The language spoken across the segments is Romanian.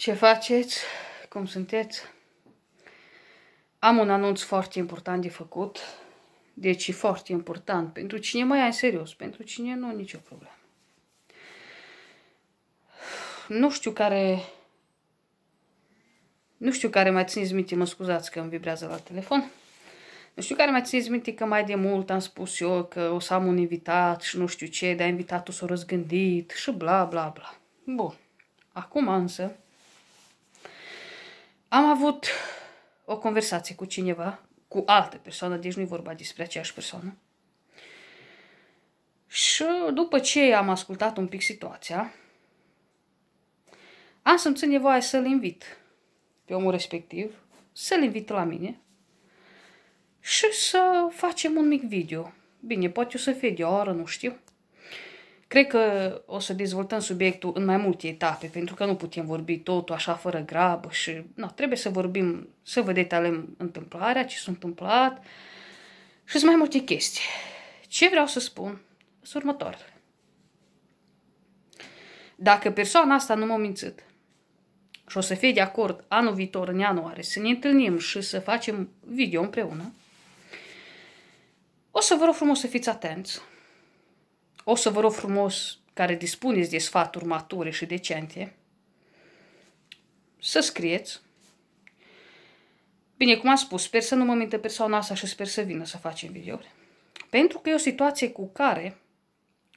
ce faceți, cum sunteți. Am un anunț foarte important de făcut, deci e foarte important. Pentru cine mai ai serios, pentru cine nu, nicio problemă. Nu știu care... Nu știu care mai țineți minte, mă scuzați că îmi vibrează la telefon. Nu știu care mai țineți minte că mai de mult am spus eu că o să am un invitat și nu știu ce, dar invitatul s-a răzgândit și bla bla bla. Bun. Acum însă, am avut o conversație cu cineva, cu altă persoană, deci nu-i vorba despre aceeași persoană. Și după ce am ascultat un pic situația, am să-mi țin să-l invit pe omul respectiv, să-l invit la mine și să facem un mic video. Bine, poate o să fie de o oră, nu știu. Cred că o să dezvoltăm subiectul în mai multe etape, pentru că nu putem vorbi totul așa fără grabă și na, trebuie să vorbim, să vă detaliem întâmplarea, ce s-a întâmplat și sunt mai multe chestii. Ce vreau să spun sunt următoarele. Dacă persoana asta nu m-a mințit și o să fie de acord anul viitor, în ianuarie, să ne întâlnim și să facem video împreună, o să vă rog frumos să fiți atenți o să vă rog frumos, care dispuneți de sfaturi mature și decente, să scrieți. Bine, cum am spus, sper să nu mă minte persoana asta și sper să vină să facem videouri. Pentru că e o situație cu care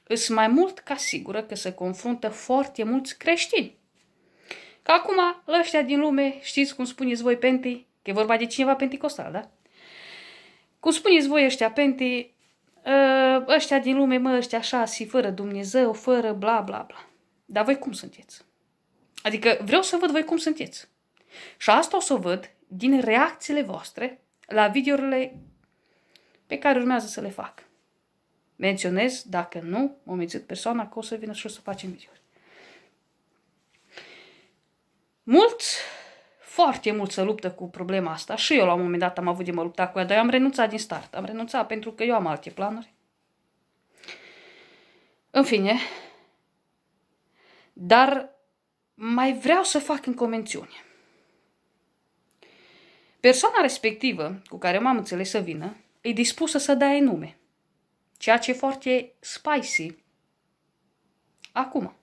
îs mai mult ca sigură că se confruntă foarte mulți creștini. Ca acum, ăștia din lume, știți cum spuneți voi pentei, că e vorba de cineva penticostal, da? Cum spuneți voi ăștia pentei, Ă, ăștia din lume, mă, ăștia așa, și fără Dumnezeu, fără bla bla bla. Dar voi cum sunteți? Adică vreau să văd voi cum sunteți. Și asta o să văd din reacțiile voastre la videourile pe care urmează să le fac. Menționez, dacă nu, o mențit persoana că o să vină și o să facem videouri. Mulți foarte mult să luptă cu problema asta și eu la un moment dat am avut de mă lupta cu ea, dar eu am renunțat din start. Am renunțat pentru că eu am alte planuri. În fine, dar mai vreau să fac în convențiune. Persoana respectivă cu care m-am înțeles să vină e dispusă să dea nume, ceea ce e foarte spicy. Acum.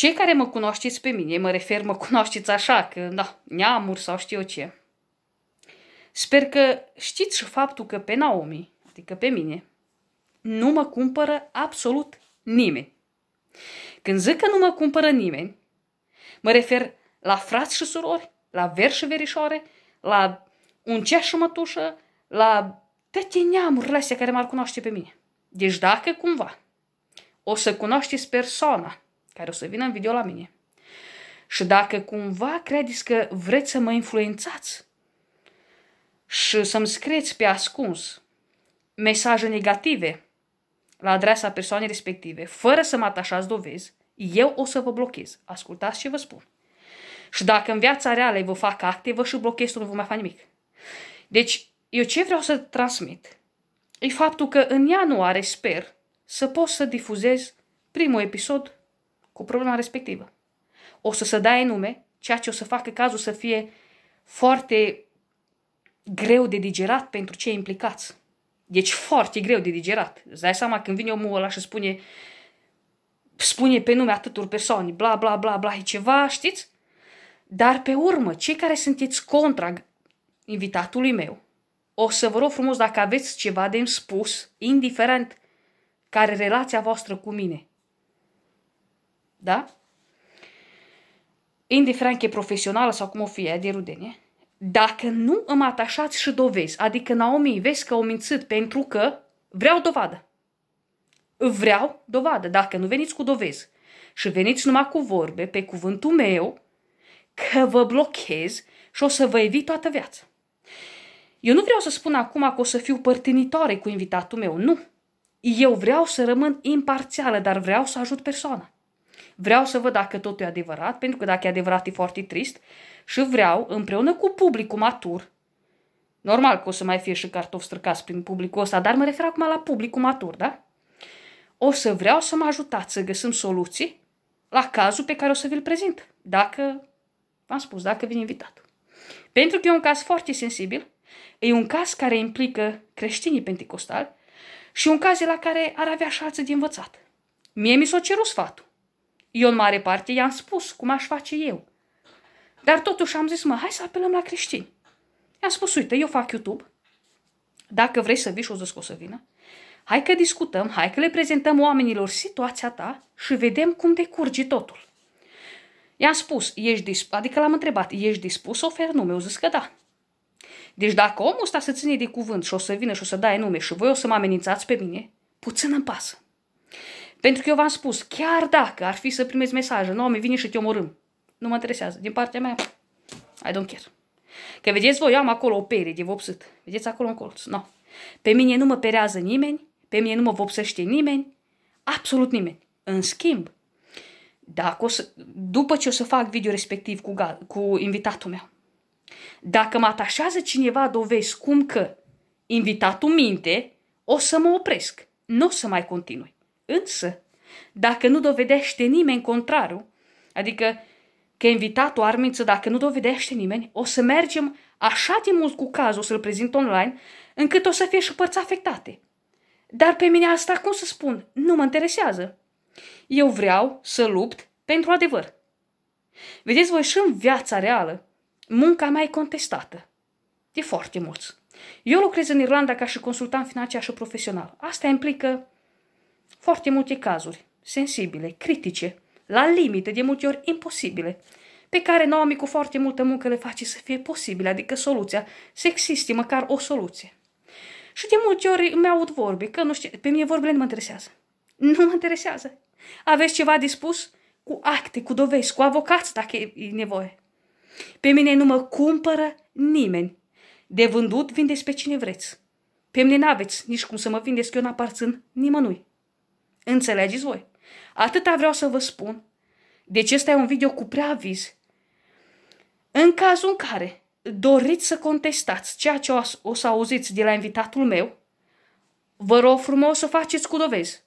Cei care mă cunoașteți pe mine, mă refer, mă cunoașteți așa, că, da, neamuri sau știu eu ce. Sper că știți și faptul că pe Naomi, adică pe mine, nu mă cumpără absolut nimeni. Când zic că nu mă cumpără nimeni, mă refer la frați și surori, la veri și verișoare, la un cea și mătușă, la toate neamurile astea care m-ar cunoaște pe mine. Deci dacă cumva o să cunoașteți persoana care o să vină în video la mine. Și dacă cumva credeți că vreți să mă influențați și să-mi scrieți pe ascuns mesaje negative la adresa persoanei respective, fără să mă atașați dovezi, eu o să vă blochez. Ascultați ce vă spun. Și dacă în viața reală vă fac acte, vă și blochez, nu vă mai fac nimic. Deci, eu ce vreau să transmit e faptul că în ianuarie sper să pot să difuzez primul episod cu problema respectivă. O să se dai nume, ceea ce o să facă cazul să fie foarte greu de digerat pentru cei implicați. Deci foarte greu de digerat. Îți dai seama când vine omul ăla și spune spune pe nume atâtor persoane, bla bla bla bla, e ceva, știți? Dar pe urmă, cei care sunteți contra invitatului meu, o să vă rog frumos dacă aveți ceva de spus, indiferent care relația voastră cu mine. Da? Indiferent că e profesională sau cum o fie, de rudenie. Dacă nu îmi atașați și dovezi, adică Naomi, vezi că o mințit pentru că vreau dovadă. Vreau dovadă. Dacă nu veniți cu dovezi și veniți numai cu vorbe, pe cuvântul meu, că vă blochez și o să vă evit toată viața. Eu nu vreau să spun acum că o să fiu părtinitoare cu invitatul meu, nu. Eu vreau să rămân imparțială, dar vreau să ajut persoana. Vreau să văd dacă totul e adevărat, pentru că dacă e adevărat e foarte trist și vreau, împreună cu publicul matur, normal că o să mai fie și cartofi străcați prin publicul ăsta, dar mă refer acum la publicul matur, da? O să vreau să mă ajutați să găsim soluții la cazul pe care o să vi-l prezint, dacă, v-am spus, dacă vin invitat. Pentru că e un caz foarte sensibil, e un caz care implică creștinii pentecostali și un caz la care ar avea șansă de învățat. Mie mi s-a cerut sfatul. Eu, în mare parte, i-am spus cum aș face eu. Dar totuși am zis, mă, hai să apelăm la creștini. I-am spus, uite, eu fac YouTube. Dacă vrei să vii și o zis că o să vină. Hai că discutăm, hai că le prezentăm oamenilor situația ta și vedem cum decurge totul. I-am spus, ești dispus, adică l-am întrebat, ești dispus să oferi nume? Eu zis că da. Deci dacă omul ăsta se ține de cuvânt și o să vină și o să dai nume și voi o să mă amenințați pe mine, puțin îmi pasă. Pentru că eu v-am spus, chiar dacă ar fi să primeți mesajul, nu, no, vine și te omorâm. Nu mă interesează. Din partea mea, I don't care. Că vedeți voi, eu am acolo o pere de vopsit. Vedeți acolo un colț. No. Pe mine nu mă perează nimeni, pe mine nu mă vopsește nimeni, absolut nimeni. În schimb, dacă o să, după ce o să fac video respectiv cu, cu invitatul meu, dacă mă atașează cineva dovezi cum că invitatul minte, o să mă opresc. Nu o să mai continui. Însă, dacă nu dovedește nimeni contrariu, adică că e invitat o armință, dacă nu dovedește nimeni, o să mergem așa de mult cu cazul să-l prezint online, încât o să fie și părți afectate. Dar pe mine asta, cum să spun, nu mă interesează. Eu vreau să lupt pentru adevăr. Vedeți voi și în viața reală, munca mea e contestată. De foarte mulți. Eu lucrez în Irlanda ca și consultant financiar și profesional. Asta implică foarte multe cazuri, sensibile, critice, la limite, de multe ori imposibile, pe care Naomi cu foarte multă muncă le face să fie posibile, adică soluția, să existe măcar o soluție. Și de multe ori îmi aud vorbe, că nu știu, pe mine vorbele nu mă interesează. Nu mă interesează. Aveți ceva dispus Cu acte, cu dovezi, cu avocați dacă e nevoie. Pe mine nu mă cumpără nimeni. De vândut vindeți pe cine vreți. Pe mine n-aveți nici cum să mă vindeți, că eu n-aparțin nimănui. Înțelegeți voi? Atâta vreau să vă spun. Deci ăsta e un video cu preaviz. În cazul în care doriți să contestați ceea ce o să auziți de la invitatul meu, vă rog frumos să faceți cu dovezi.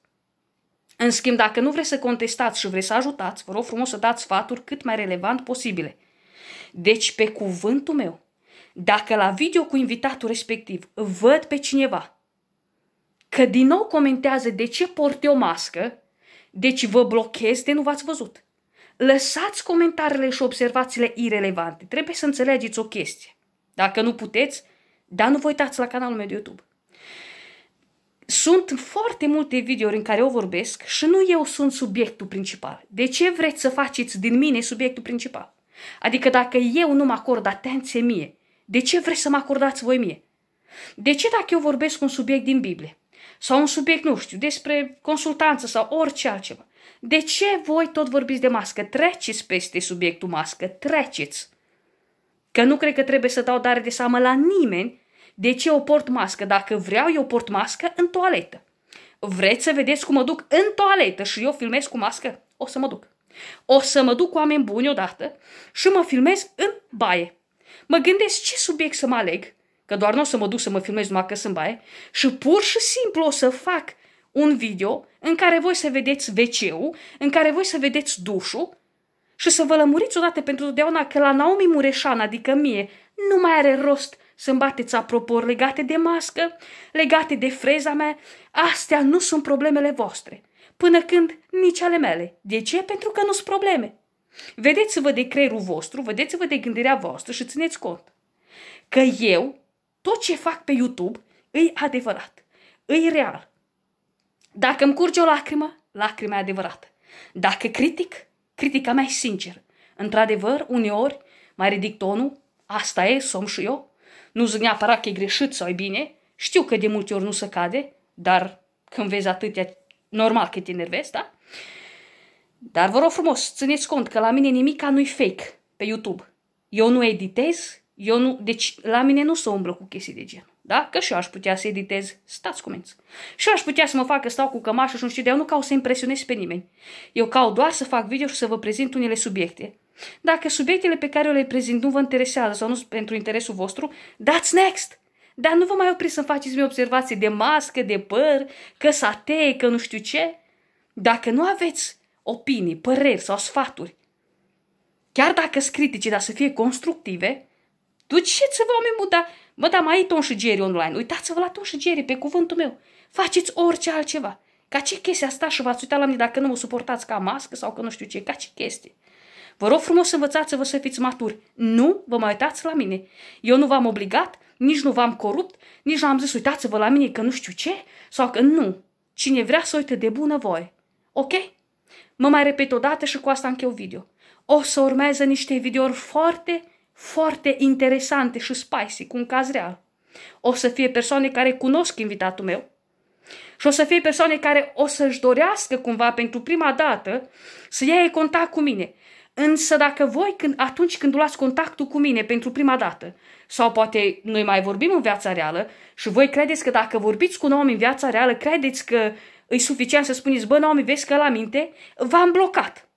În schimb, dacă nu vreți să contestați și vreți să ajutați, vă rog frumos să dați sfaturi cât mai relevant posibile. Deci, pe cuvântul meu, dacă la video cu invitatul respectiv văd pe cineva Că din nou comentează de ce port o mască, deci vă blochez de nu v-ați văzut. Lăsați comentariile și observațiile irelevante. Trebuie să înțelegeți o chestie. Dacă nu puteți, dar nu vă uitați la canalul meu de YouTube. Sunt foarte multe videouri în care eu vorbesc și nu eu sunt subiectul principal. De ce vreți să faceți din mine subiectul principal? Adică dacă eu nu mă acord atenție mie, de ce vreți să mă acordați voi mie? De ce dacă eu vorbesc un subiect din Biblie? sau un subiect, nu știu, despre consultanță sau orice altceva. De ce voi tot vorbiți de mască? Treceți peste subiectul mască, treceți. Că nu cred că trebuie să dau dare de seamă la nimeni de ce o port mască. Dacă vreau, eu port mască în toaletă. Vreți să vedeți cum mă duc în toaletă și eu filmez cu mască? O să mă duc. O să mă duc cu oameni buni odată și mă filmez în baie. Mă gândesc ce subiect să mă aleg că doar nu o să mă duc să mă filmez numai că sunt baie, și pur și simplu o să fac un video în care voi să vedeți wc în care voi să vedeți dușul și să vă lămuriți odată pentru totdeauna că la Naomi Mureșan, adică mie, nu mai are rost să-mi bateți apropo legate de mască, legate de freza mea, astea nu sunt problemele voastre. Până când nici ale mele. De ce? Pentru că nu sunt probleme. Vedeți-vă de creierul vostru, vedeți-vă de gândirea voastră și țineți cont că eu tot ce fac pe YouTube e adevărat, e real. Dacă îmi curge o lacrimă, lacrima e adevărată. Dacă critic, critica mea e sinceră. Într-adevăr, uneori mai ridic tonul, asta e, som și eu. Nu zic neapărat că e greșit sau e bine, știu că de multe ori nu se cade, dar când vezi atâtea, normal că te enervezi, da? Dar vă rog frumos, țineți cont că la mine nimica nu-i fake pe YouTube. Eu nu editez, eu nu, deci la mine nu se umblă cu chestii de genul. Da? Că și eu aș putea să editez, stați cuminți. Și eu aș putea să mă fac că stau cu cămașă și nu știu de eu nu caut să impresionez pe nimeni. Eu caut doar să fac video și să vă prezint unele subiecte. Dacă subiectele pe care eu le prezint nu vă interesează sau nu sunt pentru interesul vostru, dați next! Dar nu vă mai opriți să faceți mie observații de mască, de păr, că satee, că nu știu ce. Dacă nu aveți opinii, păreri sau sfaturi, chiar dacă sunt critice, dar să fie constructive, Duceți-vă, oameni buni, dar, mă, da, mai e Tom și Jerry online. Uitați-vă la Tom și Jerry, pe cuvântul meu. Faceți orice altceva. Ca ce chestia asta și v-ați uitat la mine dacă nu mă suportați ca mască sau că nu știu ce, ca ce chestie. Vă rog frumos învățați-vă să fiți maturi. Nu vă mai uitați la mine. Eu nu v-am obligat, nici nu v-am corupt, nici nu am zis uitați-vă la mine că nu știu ce sau că nu. Cine vrea să uite de bună voie. Ok? Mă mai repet o dată și cu asta încheu video. O să urmează niște videouri foarte foarte interesante și spicy, cu un caz real. O să fie persoane care cunosc invitatul meu și o să fie persoane care o să-și dorească cumva pentru prima dată să iei contact cu mine. Însă dacă voi, când, atunci când luați contactul cu mine pentru prima dată, sau poate noi mai vorbim în viața reală și voi credeți că dacă vorbiți cu un om în viața reală, credeți că e suficient să spuneți, bă, Naomi, vezi că la minte, v-am blocat.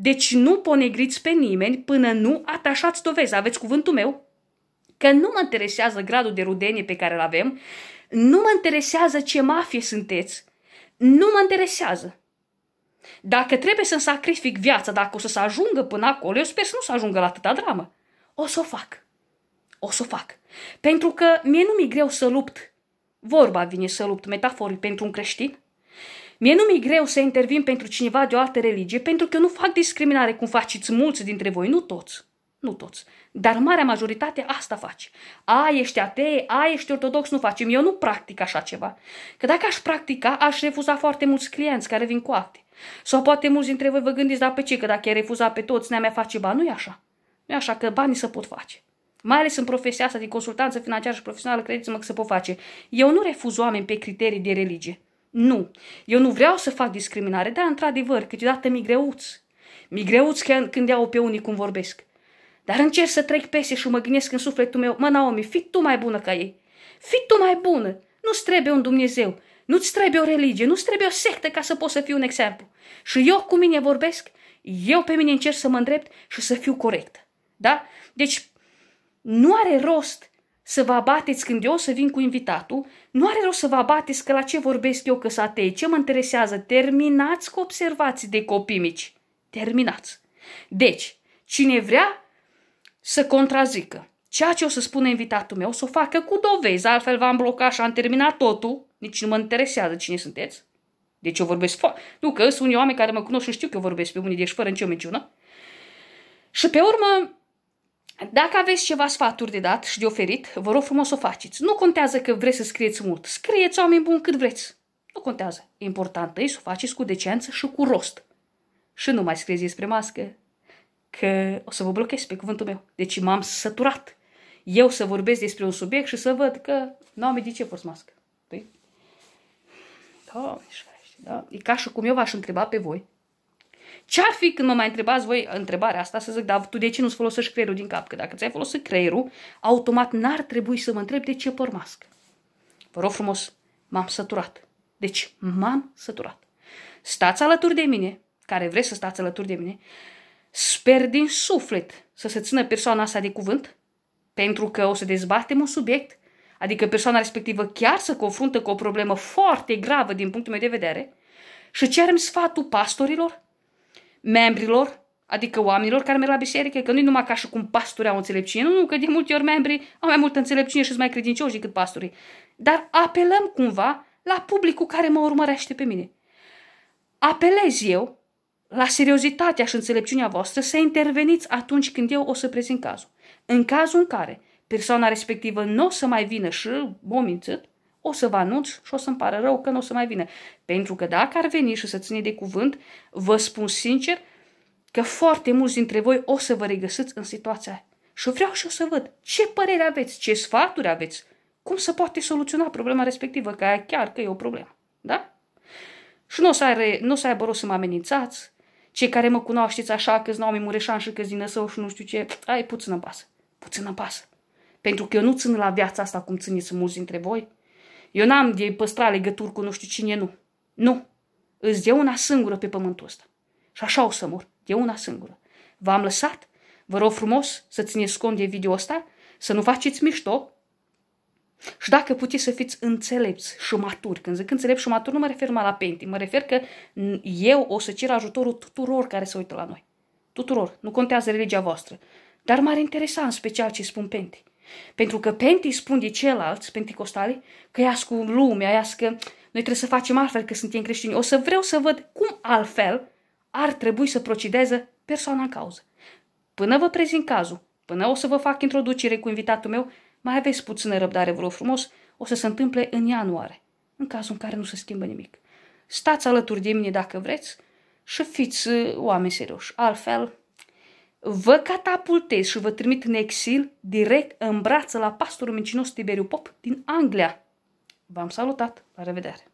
Deci nu ponegriți pe nimeni până nu atașați dovezi. Aveți cuvântul meu că nu mă interesează gradul de rudenie pe care îl avem, nu mă interesează ce mafie sunteți, nu mă interesează. Dacă trebuie să-mi sacrific viața, dacă o să se ajungă până acolo, eu sper să nu se ajungă la atâta dramă. O să o fac. O să o fac. Pentru că mie nu mi-e greu să lupt. Vorba vine să lupt metaforic pentru un creștin. Mie nu mi-e greu să intervin pentru cineva de o altă religie, pentru că eu nu fac discriminare cum faceți mulți dintre voi, nu toți. Nu toți. Dar marea majoritate asta face. A, ești atee, a, ești ortodox, nu facem. Eu nu practic așa ceva. Că dacă aș practica, aș refuza foarte mulți clienți care vin cu acte. Sau poate mulți dintre voi vă gândiți, dar pe ce? Că dacă ai refuza pe toți, ne-am mai face bani. Nu e așa. Nu e așa, că banii se pot face. Mai ales în profesia asta de consultanță financiară și profesională, credeți-mă că se pot face. Eu nu refuz oameni pe criterii de religie. Nu. Eu nu vreau să fac discriminare, dar într-adevăr, câteodată mi greuț. Mi greuț chiar când iau pe unii cum vorbesc. Dar încerc să trec peste și mă gândesc în sufletul meu, mă, Naomi, fi tu mai bună ca ei. Fi tu mai bună. Nu-ți trebuie un Dumnezeu. Nu-ți trebuie o religie. Nu-ți trebuie o sectă ca să poți să fii un exemplu. Și eu cu mine vorbesc, eu pe mine încerc să mă îndrept și să fiu corect. Da? Deci, nu are rost să vă abateți când eu o să vin cu invitatul, nu are rost să vă abateți că la ce vorbesc eu că satei, ce mă interesează, terminați cu observații de copii mici. Terminați. Deci, cine vrea să contrazică ceea ce o să spună invitatul meu, o să o facă cu dovezi, altfel v-am blocat și am terminat totul, nici nu mă interesează cine sunteți. Deci eu vorbesc foarte... Nu, că sunt unii oameni care mă cunosc și știu că eu vorbesc pe unii, deci fără nicio minciună. Și pe urmă, dacă aveți ceva sfaturi de dat și de oferit, vă rog frumos să o faceți. Nu contează că vreți să scrieți mult. Scrieți oameni buni cât vreți. Nu contează. Important e să o faceți cu decență și cu rost. Și nu mai scrieți despre mască, că o să vă blochez pe cuvântul meu. Deci m-am săturat. Eu să vorbesc despre un subiect și să văd că nu am de ce porți mască. Păi, da, da. E ca și cum eu v-aș întreba pe voi ce-ar fi când mă mai întrebați voi întrebarea asta să zic, dar tu de ce nu-ți folosești creierul din cap? Că dacă ți-ai folosit creierul, automat n-ar trebui să mă întreb de ce păr mască. Vă rog frumos, m-am săturat. Deci m-am săturat. Stați alături de mine, care vreți să stați alături de mine, sper din suflet să se țină persoana asta de cuvânt, pentru că o să dezbatem un subiect, adică persoana respectivă chiar să confruntă cu o problemă foarte gravă din punctul meu de vedere, și cerem sfatul pastorilor, membrilor, adică oamenilor care merg la biserică, că nu numai ca și cum pastorii au înțelepciune, nu, nu, că de multe ori membrii au mai multă înțelepciune și sunt mai credincioși decât pastorii. Dar apelăm cumva la publicul care mă urmărește pe mine. Apelez eu la seriozitatea și înțelepciunea voastră să interveniți atunci când eu o să prezint cazul. În cazul în care persoana respectivă nu o să mai vină și bomințit, o să vă anunț și o să-mi pară rău că nu o să mai vină. Pentru că dacă ar veni și să ține de cuvânt, vă spun sincer că foarte mulți dintre voi o să vă regăsiți în situația aia. Și vreau și o să văd ce părere aveți, ce sfaturi aveți, cum se poate soluționa problema respectivă, că aia chiar că e o problemă. Da? Și nu o să, are, nu o să aibă rost să mă amenințați, cei care mă cunoașteți așa că nu Naomi Mureșan și că-s din Năsău și nu știu ce, ai puțin pasă, puțin pasă. Pentru că eu nu țin la viața asta cum țineți mulți dintre voi. Eu n-am de păstra legături cu nu știu cine, nu. Nu. Îți de una singură pe pământul ăsta. Și așa o să mor, de una singură. V-am lăsat, vă rog frumos să țineți cont de video ăsta, să nu faceți mișto. Și dacă puteți să fiți înțelepți și maturi, când zic înțelepți și maturi, nu mă refer numai la penti, mă refer că eu o să cer ajutorul tuturor care se uită la noi. Tuturor, nu contează religia voastră. Dar m-ar interesa în special ce spun penti. Pentru că pentru spun de ceilalți, costali, că ias cu lumea, ias că noi trebuie să facem altfel că suntem creștini. O să vreau să văd cum altfel ar trebui să procedeze persoana în cauză. Până vă prezint cazul, până o să vă fac introducere cu invitatul meu, mai aveți puțină răbdare, vă rog frumos, o să se întâmple în ianuarie, în cazul în care nu se schimbă nimic. Stați alături de mine dacă vreți și fiți uh, oameni serioși. Altfel, vă catapultez și vă trimit în exil direct în brață la pastorul mincinos Tiberiu Pop din Anglia. V-am salutat! La revedere!